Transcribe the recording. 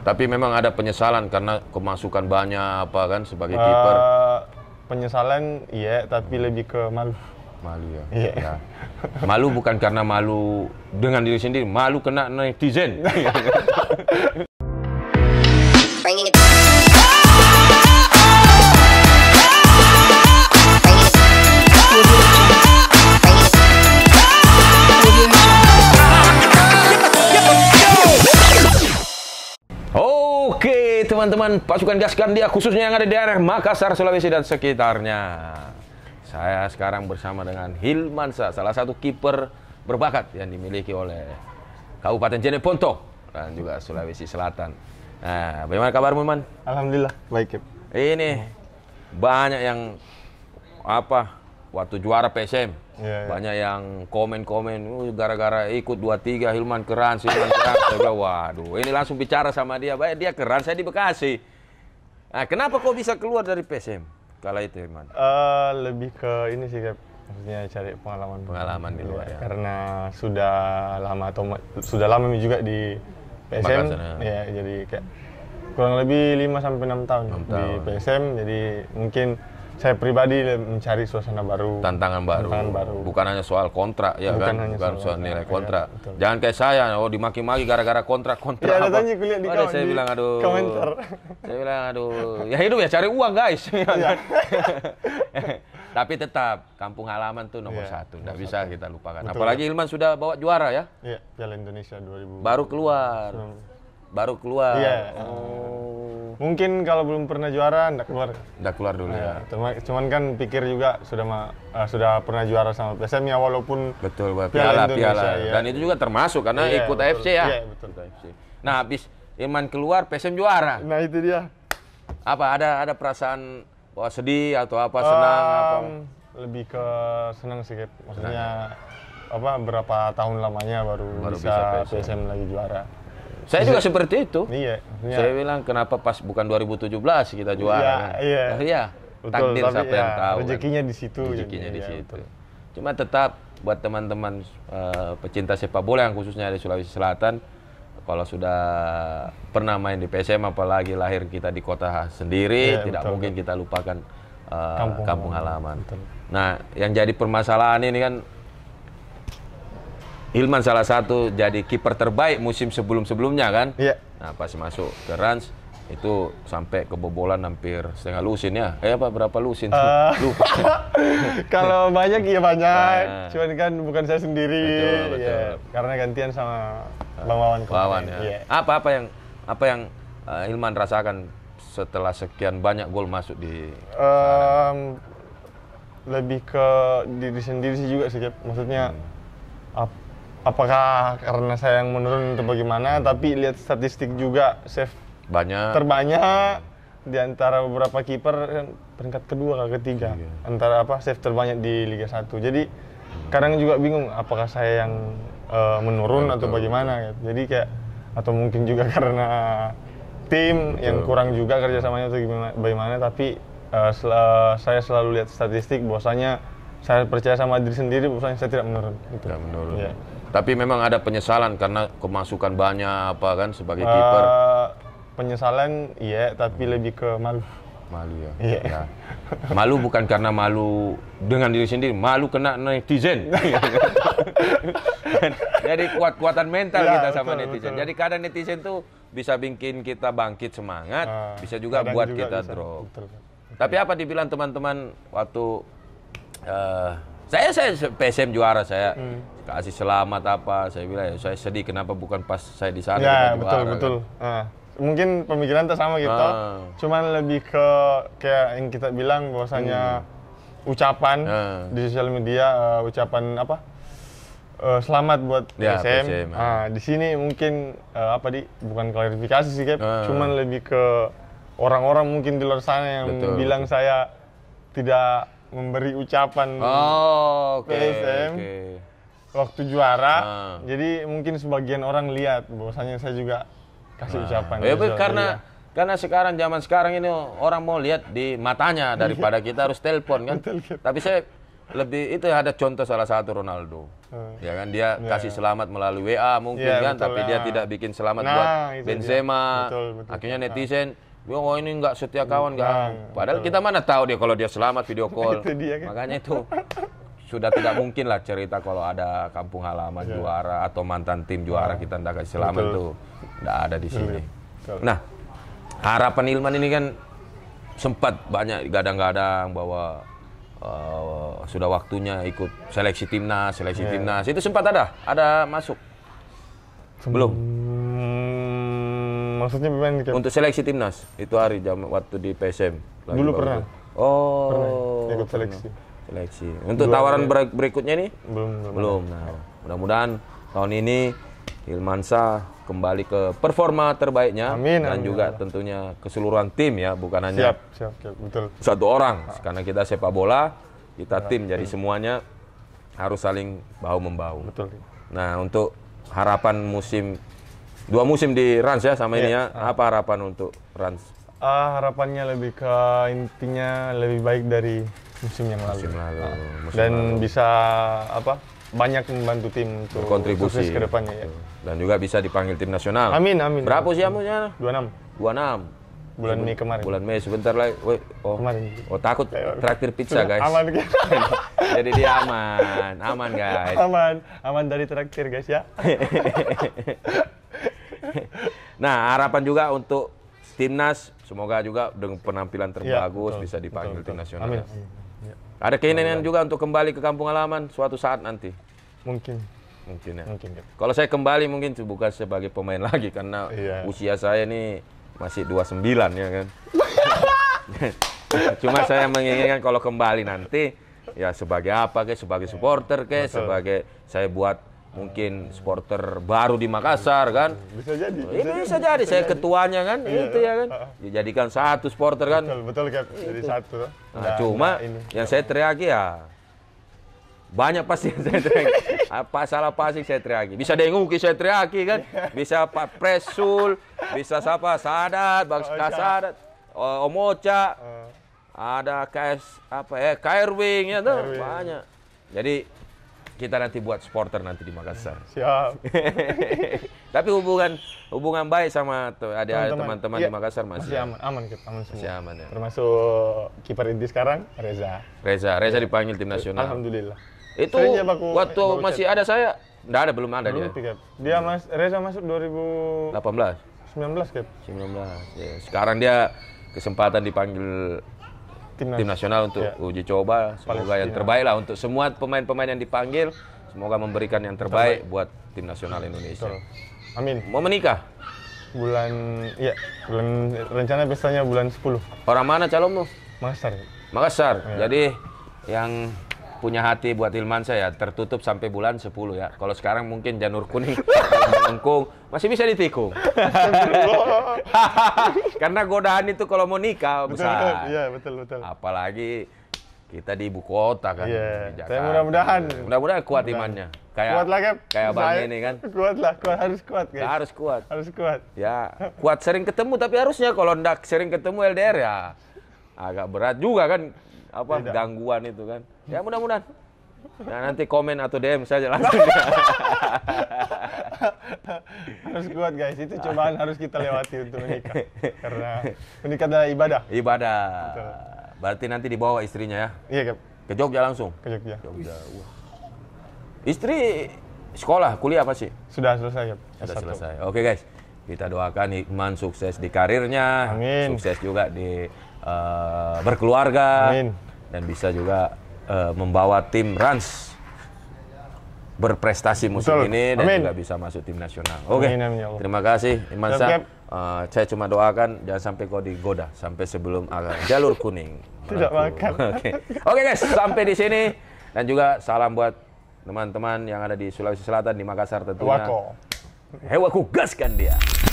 Tapi memang ada penyesalan karena kemasukan banyak apa kan sebagai uh, kiper. Penyesalan iya, tapi lebih ke malu. Malu ya. Yeah. Ya. Malu bukan karena malu dengan diri sendiri, malu kena netizen. teman-teman pasukan dia khususnya yang ada di daerah Makassar, Sulawesi dan sekitarnya. Saya sekarang bersama dengan Hilmansa, salah satu kiper berbakat yang dimiliki oleh Kabupaten Jeneponto dan juga Sulawesi Selatan. Nah, bagaimana kabarmu, Man? Alhamdulillah, baik. Ini banyak yang apa waktu juara PSM yeah, iya. banyak yeah. yang komen-komen oh, gara-gara ikut dua tiga Hilman Keran Hilman Keran saya bilang waduh ini langsung bicara sama dia baik dia Keran saya di Bekasi nah, kenapa kok bisa keluar dari PSM kala itu Hilman uh, lebih ke ini sih kayak maksudnya cari pengalaman pengalaman di luar iya, ya, karena sudah lama atau sudah lama juga di PSM ya. jadi kayak kurang lebih 5 sampai enam tahun, tahun di PSM jadi mungkin saya pribadi mencari suasana baru tantangan baru tantangan baru bukan hanya soal kontrak ya bukan kan hanya bukan soal, soal nilai ya, kontrak ya, jangan kayak saya oh dimaki-maki gara-gara kontrak kontrak ya, tanya di oh, saya di bilang aduh komentar saya bilang aduh ya hidup ya cari uang guys ya. tapi tetap kampung halaman tuh nomor ya, satu nggak bisa kita lupakan betul, apalagi Ilman sudah bawa juara ya ya Piala Indonesia 2000 baru keluar 2000. baru keluar iya oh. Mungkin kalau belum pernah juara, ndak keluar. Ndak keluar dulu iya, ya. Cuman, cuman kan pikir juga sudah ma, uh, sudah pernah juara sama PSM ya walaupun betul piala piala, piala. Ya. dan itu juga termasuk karena yeah, ikut betul. AFC ya. Iya, yeah, betul. AFC. Nah, habis Iman keluar, PSM juara. Nah, itu dia. Apa ada ada perasaan bahwa sedih atau apa senang um, Lebih ke senang sih, maksudnya senang. Ya. apa berapa tahun lamanya baru, baru bisa, bisa PSM. PSM lagi juara. Saya juga seperti itu. Iya. iya. Saya bilang kenapa pas bukan 2017 kita juara. Iya. Kan? Iya. Nah, iya. Betul, Takdir siapa ya, yang tahu. Rezekinya kan? di situ. Rezekinya gitu. di iya, situ. Betul. Cuma tetap buat teman-teman uh, pecinta sepak bola yang khususnya di Sulawesi Selatan, kalau sudah pernah main di PSM apalagi lahir kita di kota sendiri, iya, tidak betul, mungkin kita lupakan uh, kampung, kampung halaman. Betul. Nah, yang jadi permasalahan ini kan Hilman salah satu jadi kiper terbaik musim sebelum-sebelumnya kan. Iya. Nah, pas masuk ke Rans itu sampai kebobolan hampir setengah lusin ya. Eh apa berapa lusin? Uh, Lupa. kalau banyak ya banyak. Nah. Cuman kan bukan saya sendiri. Betul, iya. betul. Ya, karena gantian sama uh, eh, Bang Wawan Bang Wawan ya. Apa iya. apa yang apa yang uh, Hilman rasakan setelah sekian banyak gol masuk di um, lebih ke diri sendiri sih juga sih, Maksudnya hmm. apa apakah karena saya yang menurun atau bagaimana tapi lihat statistik juga save banyak terbanyak di antara beberapa kiper eh, peringkat kedua atau ketiga iya. antara apa save terbanyak di Liga 1 jadi kadang juga bingung apakah saya yang uh, menurun iya, Betul. atau bagaimana gitu. jadi kayak atau mungkin juga karena tim Betul. yang kurang juga kerjasamanya atau gimana bagaimana tapi uh, sel saya selalu lihat statistik bahwasanya saya percaya sama diri sendiri bahwasanya saya tidak menurun gitu. tidak menurun ya. Tapi memang ada penyesalan karena kemasukan banyak apa kan sebagai uh, kiper. Penyesalan iya, tapi hmm. lebih ke malu. Malu ya. Iya. Yeah. Malu bukan karena malu dengan diri sendiri, malu kena netizen. Jadi kuat-kuatan mental ya, kita sama betul, netizen. Betul. Jadi kadang netizen tuh bisa bikin kita bangkit semangat, uh, bisa juga buat juga kita bisa. drop. betul. Tapi apa dibilang teman-teman waktu uh, saya saya PSM juara saya hmm. kasih selamat apa saya bilang ya saya sedih kenapa bukan pas saya di sana ya betul juara, betul kan. uh, mungkin pemikiran tuh sama gitu uh. cuman lebih ke kayak yang kita bilang bahwasanya hmm. ucapan uh. di sosial media uh, ucapan apa uh, selamat buat ya, PSM, PSM. Uh. Ah, di sini mungkin uh, apa di bukan klarifikasi sih Kep. uh. cuman lebih ke orang-orang mungkin di luar sana yang betul, bilang betul. saya tidak memberi ucapan oh, okay, PSM okay. waktu juara. Nah. Jadi mungkin sebagian orang lihat bahwasanya saya juga kasih nah. ucapan. Ya, gitu karena ya. Karena sekarang zaman sekarang ini orang mau lihat di matanya daripada iya. kita harus telepon kan. Tapi saya lebih itu ada contoh salah satu Ronaldo. Hmm. Ya kan dia yeah. kasih selamat melalui WA mungkin yeah, kan betul, tapi ya. dia tidak bikin selamat nah, buat Benzema. Betul, betul, Akhirnya netizen nah dia oh ini nggak setia kawan nggak. Padahal kita mana tahu dia kalau dia selamat video call. itu dia, kan? Makanya itu sudah tidak mungkin lah cerita kalau ada kampung halaman yeah. juara atau mantan tim juara ah. kita tidak kasih selamat betul. tuh nggak ada di sini. Betul. Nah harapan Ilman ini kan sempat banyak gadang-gadang bahwa uh, sudah waktunya ikut seleksi timnas, seleksi yeah. timnas itu sempat ada, ada masuk. Belum maksudnya main gitu? Untuk seleksi timnas itu hari jam waktu di PSM. Lagi Dulu pernah. Itu. Oh. Pernah ikut seleksi. Seleksi. Untuk tawaran ya. berikutnya nih? Belum. Belum. belum. Nah, mudah-mudahan tahun ini Hilmansa kembali ke performa terbaiknya amin, dan amin, juga Allah. tentunya keseluruhan tim ya, bukan hanya siap, siap, siap, betul. satu orang. Ah. Karena kita sepak bola, kita nah, tim, tim, jadi semuanya harus saling bahu membahu. Betul. Nah, untuk harapan musim Dua musim di Rans ya sama yeah. ini ya. Apa harapan untuk Rans? Uh, harapannya lebih ke intinya lebih baik dari musim yang lalu. Musim lalu. Uh, Musim Dan lalu. bisa apa? banyak membantu tim untuk kontribusi ke depannya ya. Dan juga bisa dipanggil tim nasional. Amin amin. Berapa Dua ya? 26. 26 bulan Mei kemarin. Bulan Mei sebentar lagi. Woi, oh. Kemarin. Oh, takut traktir pizza, guys. Aman. Jadi dia aman. Aman, guys. Aman. Aman dari traktir, guys ya. nah, harapan juga untuk timnas semoga juga dengan penampilan iya, terbagus ya, betul, bisa dipanggil betul, tim nasional. Amin. Ya. Ada keinginan juga untuk kembali ke kampung halaman suatu saat nanti. Mungkin. Mungkin ya. Mungkin. Ya. Kalau saya kembali mungkin bukan sebagai pemain lagi karena ya. usia saya ini masih 29 ya kan. Cuma saya menginginkan kalau kembali nanti ya sebagai apa ke sebagai iya. supporter ke sebagai saya buat mungkin supporter baru di Makassar kan bisa jadi bisa, ini bisa jadi, jadi. saya ketuanya kan iya, itu ya kan dijadikan satu supporter kan betul betul kan jadi satu nah, nah cuma nah, ini. yang saya teriaki ya banyak pasti yang saya teriaki apa salah pasti saya teriaki bisa dengungki saya teriaki kan bisa Pak Presul bisa siapa Sadat Bang oh, iya. Sadat Omocha oh. ada KS apa ya Kairwing ya tuh banyak jadi kita nanti buat supporter nanti di Makassar. Siap. Tapi hubungan hubungan baik sama ada teman-teman ya, di iya. Makassar masih, masih ya? aman, aman kita aman semua. aman ya. Termasuk kiper inti sekarang Reza. Reza, Reza ya. dipanggil tim nasional. Alhamdulillah. Itu baku, waktu baku masih ada saya, enggak ada belum ada belum dia. Tiket. Dia Mas Reza masuk 2018. 19, Kep. 19. Ya. Sekarang dia kesempatan dipanggil timnas, tim nasional untuk ya. uji coba. Semoga Palestina. yang terbaik lah untuk semua pemain-pemain yang dipanggil. Semoga memberikan yang terbaik, terbaik. buat tim nasional Indonesia. Betul. Amin. Mau menikah? Bulan ya, bulan rencana biasanya bulan 10. Orang mana calon calonmu? Makassar. Makassar. Ya. Jadi yang punya hati buat Ilman saya tertutup sampai bulan 10 ya. Kalau sekarang mungkin janur kuning kangkung masih bisa ditikung. Karena godaan itu kalau mau nikah besar. Iya, betul, betul. Apalagi kita di ibu kota kan. Iya. Yeah. mudah-mudahan. Mudah-mudahan kuat mudah imannya. Kayak kuat lah Kayak bang ini kan. Kuat lah, kuat harus kuat guys. Nah, harus kuat. Harus kuat. Ya, kuat sering ketemu tapi harusnya kalau ndak sering ketemu LDR ya agak berat juga kan apa Tidak. gangguan itu kan. Ya mudah-mudahan. Nah nanti komen atau DM saja langsung. harus kuat guys, itu cobaan harus kita lewati untuk menikah. Karena menikah adalah ibadah. Ibadah. Betul. Berarti nanti dibawa istrinya ya? Iya, kan. Ke Jogja langsung? Ke Jogja. Jogja. Wah. Istri sekolah, kuliah apa sih? Sudah selesai, ya. Sudah Satu. selesai. Oke, guys. Kita doakan Iman sukses di karirnya, Amin. sukses juga di uh, berkeluarga, Amin. dan bisa juga uh, membawa tim Rans berprestasi musim Betul. ini dan amin. juga bisa masuk tim nasional. Oke. Okay. Ya terima kasih Imansa. Uh, saya cuma doakan jangan sampai kau digoda sampai sebelum jalur kuning. Tidak makan. Oke. Okay. okay, guys, sampai di sini dan juga salam buat teman-teman yang ada di Sulawesi Selatan di Makassar tentunya. Hewaku gaskan dia.